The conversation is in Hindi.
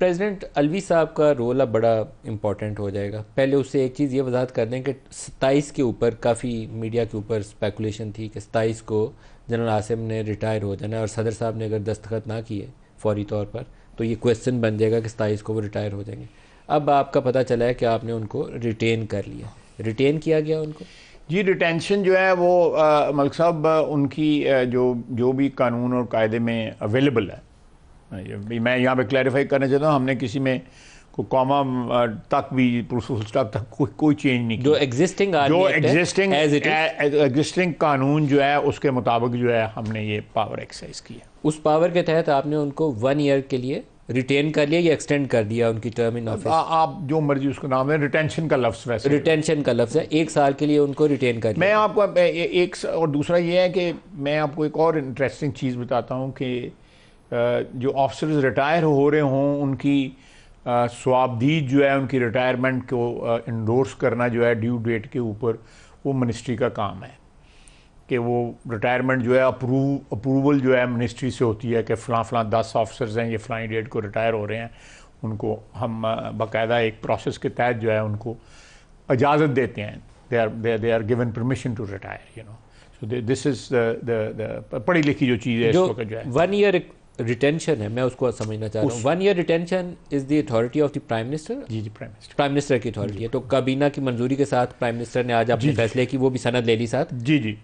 प्रेसिडेंट अलवी साहब का रोल अब बड़ा इम्पॉर्टेंट हो जाएगा पहले उससे एक चीज़ ये वजाहत कर दें कि सत्ताईस के ऊपर काफ़ी मीडिया के ऊपर स्पेकुलेशन थी कि सत्ताईस को जनरल आसिम ने रिटायर हो जाना है और सदर साहब ने अगर दस्तखत ना किए फौरी तौर पर तो ये क्वेश्चन बन जाएगा कि सत्ताईस को वो रिटायर हो जाएंगे अब आपका पता चला है कि आपने उनको रिटेन कर लिया रिटेन किया गया उनको जी रिटेंशन जो है वो मलिक साहब उनकी जो जो भी कानून और कायदे में अवेलेबल है हाँ, मैं यहाँ पे क्लैरिफाई करना चाहता हूँ हमने किसी में को कॉमा तक भी तक कोई कोई चेंज नहीं जो एग्जिस्टिंग जो एग्जिस्टिंग एग्जिस्टिंग कानून जो है उसके मुताबिक जो है हमने ये पावर एक्सरसाइज किया उस पावर के तहत आपने उनको वन ईयर के लिए रिटेन कर लिया या एक्सटेंड कर दिया उनकी टर्म इन ऑफिस आप जो मर्जी उसको नाम है रिटेंशन का लफ्ज़ वैसे रिटेंशन का लफ्ज़ है एक साल के लिए उनको रिटेन कर मैं आपको एक और दूसरा ये है कि मैं आपको एक और इंटरेस्टिंग चीज़ बताता हूँ कि जो ऑफिसर्स रिटायर हो रहे हों उनकी स्वाबदीद जो है उनकी रिटायरमेंट को इंडोर्स करना जो है ड्यू डेट के ऊपर वो मिनिस्ट्री का काम है कि वो रिटायरमेंट जो है अप्रूव अप्रूवल जो है मिनिस्ट्री से होती है कि फ़लाँ फ़लाँ दस ऑफिसर्स हैं ये फलाई डेट को रिटायर हो रहे हैं उनको हम बाकायदा एक प्रोसेस के तहत जो है उनको इजाज़त देते हैं they are they they are given permission to retire you know so this is the पढ़ी लिखी जो चीज़ है इस वक्त जो है वन ईयर रिटेंशन है मैं उसको समझना चाह रहा हूँ one year retention is the authority of the prime minister ji ji prime minister prime minister की अथॉरिटी है तो काबीना की मंजूरी के साथ प्राइम मिनिस्टर ने आज अपने फैसले की वो भी सनद ले ली साथ जी जी